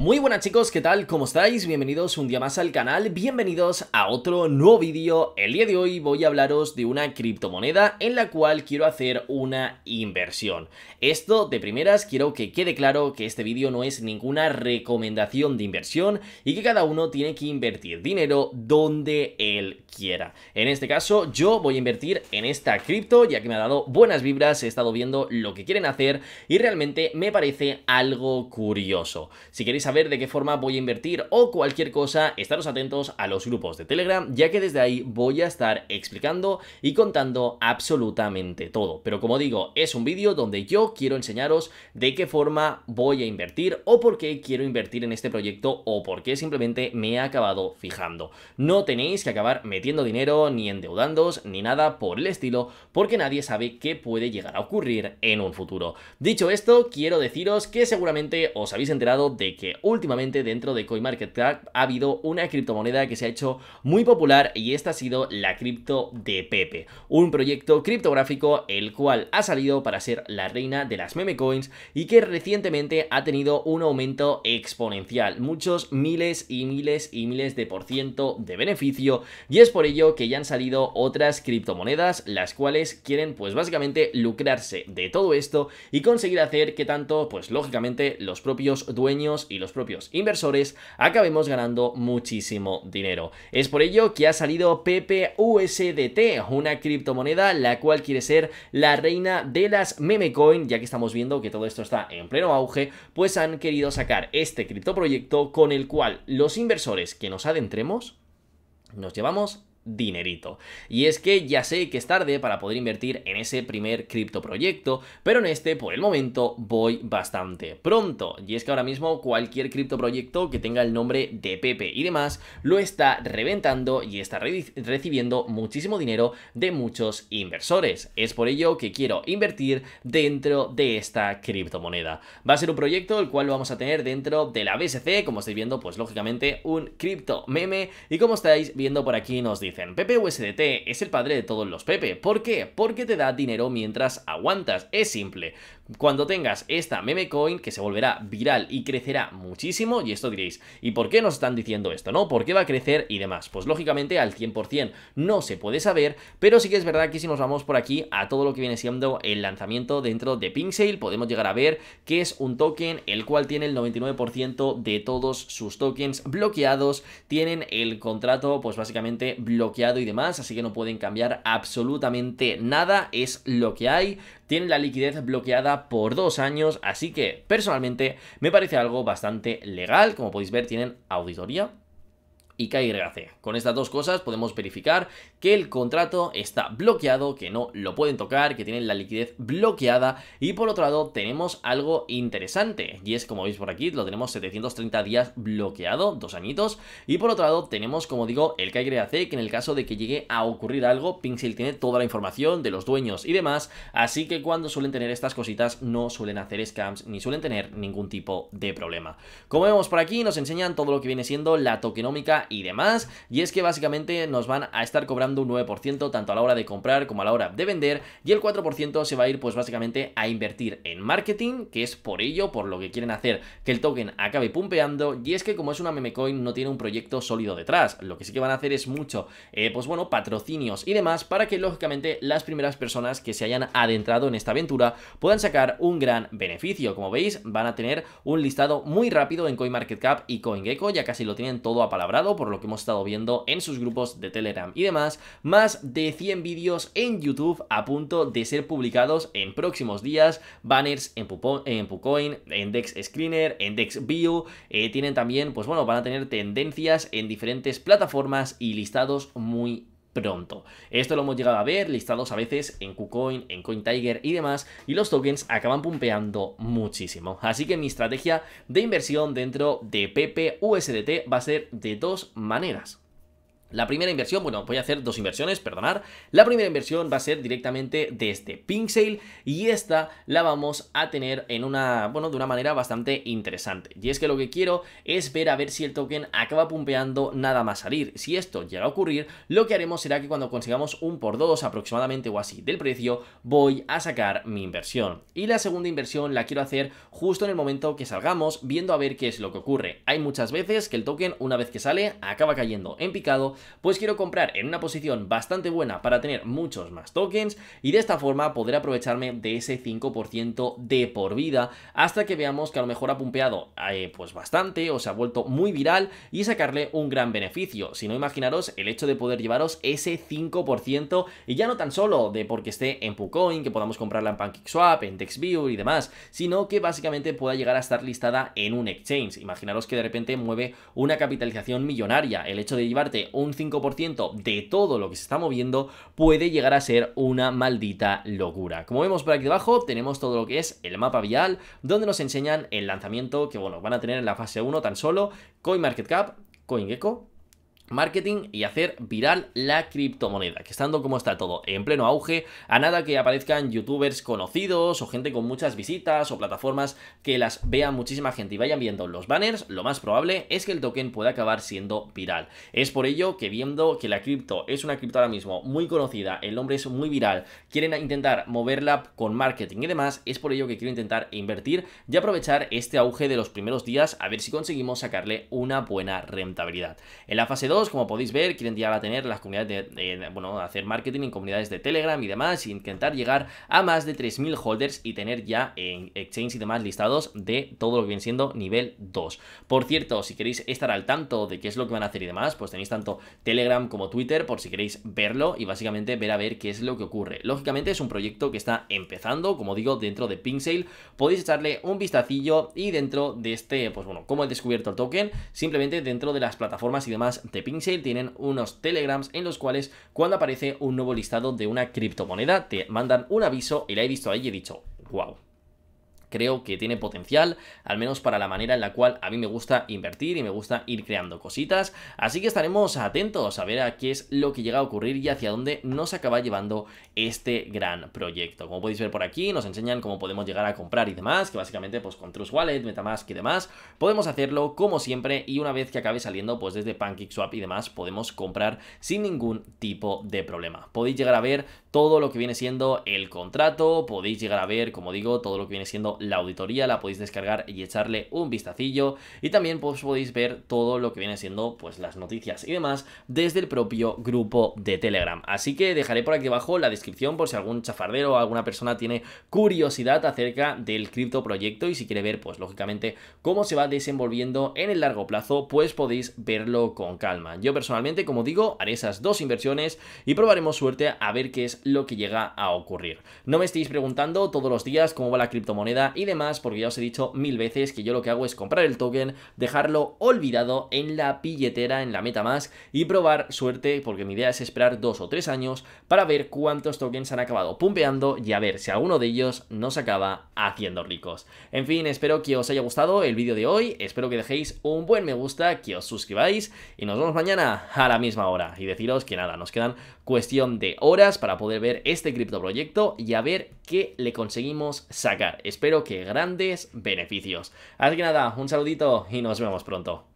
Muy buenas chicos, ¿qué tal? ¿Cómo estáis? Bienvenidos un día más al canal, bienvenidos a otro nuevo vídeo. El día de hoy voy a hablaros de una criptomoneda en la cual quiero hacer una inversión. Esto, de primeras, quiero que quede claro que este vídeo no es ninguna recomendación de inversión y que cada uno tiene que invertir dinero donde él quiera. En este caso, yo voy a invertir en esta cripto ya que me ha dado buenas vibras, he estado viendo lo que quieren hacer y realmente me parece algo curioso. Si queréis saber de qué forma voy a invertir o cualquier cosa, estaros atentos a los grupos de Telegram, ya que desde ahí voy a estar explicando y contando absolutamente todo. Pero como digo, es un vídeo donde yo quiero enseñaros de qué forma voy a invertir o por qué quiero invertir en este proyecto o por qué simplemente me he acabado fijando. No tenéis que acabar metiendo dinero ni endeudándoos ni nada por el estilo, porque nadie sabe qué puede llegar a ocurrir en un futuro. Dicho esto, quiero deciros que seguramente os habéis enterado de que últimamente dentro de CoinMarketCap ha habido una criptomoneda que se ha hecho muy popular y esta ha sido la cripto de Pepe, un proyecto criptográfico el cual ha salido para ser la reina de las meme coins y que recientemente ha tenido un aumento exponencial, muchos miles y miles y miles de por ciento de beneficio y es por ello que ya han salido otras criptomonedas las cuales quieren pues básicamente lucrarse de todo esto y conseguir hacer que tanto pues lógicamente los propios dueños y los propios inversores acabemos ganando muchísimo dinero. Es por ello que ha salido PPUSDT, una criptomoneda la cual quiere ser la reina de las memecoin, ya que estamos viendo que todo esto está en pleno auge, pues han querido sacar este criptoproyecto con el cual los inversores que nos adentremos nos llevamos dinerito. Y es que ya sé que es tarde para poder invertir en ese primer criptoproyecto, pero en este por el momento voy bastante pronto. Y es que ahora mismo cualquier criptoproyecto que tenga el nombre de Pepe y demás lo está reventando y está recibiendo muchísimo dinero de muchos inversores. Es por ello que quiero invertir dentro de esta criptomoneda. Va a ser un proyecto el cual lo vamos a tener dentro de la BSC, como estáis viendo, pues lógicamente un cripto meme y como estáis viendo por aquí nos dice dicen, USDT es el padre de todos los Pepe. ¿Por qué? Porque te da dinero mientras aguantas. Es simple. Cuando tengas esta meme coin que se volverá viral y crecerá muchísimo, y esto diréis, ¿y por qué nos están diciendo esto? ¿No? ¿Por qué va a crecer y demás? Pues lógicamente al 100% no se puede saber, pero sí que es verdad que si nos vamos por aquí a todo lo que viene siendo el lanzamiento dentro de Sale podemos llegar a ver que es un token el cual tiene el 99% de todos sus tokens bloqueados, tienen el contrato pues básicamente bloqueado bloqueado y demás, así que no pueden cambiar absolutamente nada, es lo que hay. Tienen la liquidez bloqueada por dos años, así que personalmente me parece algo bastante legal. Como podéis ver, tienen auditoría, y KYC. Con estas dos cosas podemos verificar que el contrato está bloqueado, que no lo pueden tocar, que tienen la liquidez bloqueada y por otro lado tenemos algo interesante y es como veis por aquí, lo tenemos 730 días bloqueado, dos añitos y por otro lado tenemos como digo el KYC que en el caso de que llegue a ocurrir algo, Pixel tiene toda la información de los dueños y demás, así que cuando suelen tener estas cositas no suelen hacer scams ni suelen tener ningún tipo de problema. Como vemos por aquí nos enseñan todo lo que viene siendo la tokenómica y demás y es que básicamente nos van a estar cobrando un 9% tanto a la hora de comprar como a la hora de vender y el 4% se va a ir pues básicamente a invertir en marketing, que es por ello por lo que quieren hacer que el token acabe pumpeando y es que como es una memecoin no tiene un proyecto sólido detrás, lo que sí que van a hacer es mucho, eh, pues bueno, patrocinios y demás para que lógicamente las primeras personas que se hayan adentrado en esta aventura puedan sacar un gran beneficio, como veis van a tener un listado muy rápido en CoinMarketCap y CoinGecko, ya casi lo tienen todo apalabrado por lo que hemos estado viendo en sus grupos de Telegram y demás más de 100 vídeos en YouTube a punto de ser publicados en próximos días, banners en, en Pucoin, en Dex Screener, en Dex eh, tienen también, pues bueno, van a tener tendencias en diferentes plataformas y listados muy pronto. Esto lo hemos llegado a ver listados a veces en KuCoin, en CoinTiger y demás, y los tokens acaban pumpeando muchísimo. Así que mi estrategia de inversión dentro de PPUSDT va a ser de dos maneras. La primera inversión, bueno, voy a hacer dos inversiones, perdonar. La primera inversión va a ser directamente desde este Pink Sale y esta la vamos a tener en una, bueno, de una manera bastante interesante. Y es que lo que quiero es ver a ver si el token acaba pumpeando nada más salir. Si esto llega a ocurrir, lo que haremos será que cuando consigamos un por dos aproximadamente o así del precio, voy a sacar mi inversión. Y la segunda inversión la quiero hacer justo en el momento que salgamos, viendo a ver qué es lo que ocurre. Hay muchas veces que el token, una vez que sale, acaba cayendo en picado pues quiero comprar en una posición bastante buena para tener muchos más tokens y de esta forma poder aprovecharme de ese 5% de por vida hasta que veamos que a lo mejor ha pumpeado eh, pues bastante o se ha vuelto muy viral y sacarle un gran beneficio. Si no, imaginaros el hecho de poder llevaros ese 5% y ya no tan solo de porque esté en Pucoin, que podamos comprarla en PancakeSwap, en DexView y demás, sino que básicamente pueda llegar a estar listada en un exchange. Imaginaros que de repente mueve una capitalización millonaria. El hecho de llevarte un un 5% de todo lo que se está moviendo puede llegar a ser una maldita locura. Como vemos por aquí debajo, tenemos todo lo que es el mapa vial, donde nos enseñan el lanzamiento que, bueno, van a tener en la fase 1 tan solo CoinMarketCap, CoinGecko, marketing y hacer viral la criptomoneda, que estando como está todo en pleno auge, a nada que aparezcan youtubers conocidos o gente con muchas visitas o plataformas que las vean muchísima gente y vayan viendo los banners, lo más probable es que el token pueda acabar siendo viral. Es por ello que viendo que la cripto es una cripto ahora mismo muy conocida, el nombre es muy viral, quieren intentar moverla con marketing y demás, es por ello que quiero intentar invertir y aprovechar este auge de los primeros días a ver si conseguimos sacarle una buena rentabilidad. En la fase 2 como podéis ver, quieren llegar a tener las comunidades de, bueno, hacer marketing en comunidades de Telegram y demás, intentar llegar a más de 3.000 holders y tener ya en exchange y demás listados de todo lo que viene siendo nivel 2. Por cierto, si queréis estar al tanto de qué es lo que van a hacer y demás, pues tenéis tanto Telegram como Twitter por si queréis verlo y básicamente ver a ver qué es lo que ocurre. Lógicamente es un proyecto que está empezando, como digo, dentro de Pinsale, podéis echarle un vistacillo y dentro de este, pues bueno, cómo he descubierto el token, simplemente dentro de las plataformas y demás de Pincel tienen unos telegrams en los cuales cuando aparece un nuevo listado de una criptomoneda te mandan un aviso y la he visto ahí y he dicho, wow, creo que tiene potencial, al menos para la manera en la cual a mí me gusta invertir y me gusta ir creando cositas, así que estaremos atentos a ver a qué es lo que llega a ocurrir y hacia dónde nos acaba llevando este gran proyecto. Como podéis ver por aquí, nos enseñan cómo podemos llegar a comprar y demás, que básicamente pues con Trust Wallet, Metamask y demás, podemos hacerlo como siempre y una vez que acabe saliendo pues desde PancakeSwap y demás, podemos comprar sin ningún tipo de problema. Podéis llegar a ver todo lo que viene siendo el contrato, podéis llegar a ver, como digo, todo lo que viene siendo la auditoría, la podéis descargar y echarle un vistacillo y también pues, podéis ver todo lo que viene siendo pues las noticias y demás desde el propio grupo de Telegram. Así que dejaré por aquí abajo la descripción por si algún chafardero o alguna persona tiene curiosidad acerca del cripto proyecto y si quiere ver pues lógicamente cómo se va desenvolviendo en el largo plazo, pues podéis verlo con calma. Yo personalmente, como digo, haré esas dos inversiones y probaremos suerte a ver qué es lo que llega a ocurrir. No me estéis preguntando todos los días cómo va la criptomoneda y demás, porque ya os he dicho mil veces que yo lo que hago es comprar el token, dejarlo olvidado en la billetera, en la MetaMask y probar suerte, porque mi idea es esperar dos o tres años para ver cuántos tokens han acabado pumpeando y a ver si alguno de ellos nos acaba haciendo ricos. En fin, espero que os haya gustado el vídeo de hoy, espero que dejéis un buen me gusta, que os suscribáis y nos vemos mañana a la misma hora. Y deciros que nada, nos quedan cuestión de horas para poder ver este proyecto y a ver qué le conseguimos sacar. Espero que grandes beneficios. Así que nada, un saludito y nos vemos pronto.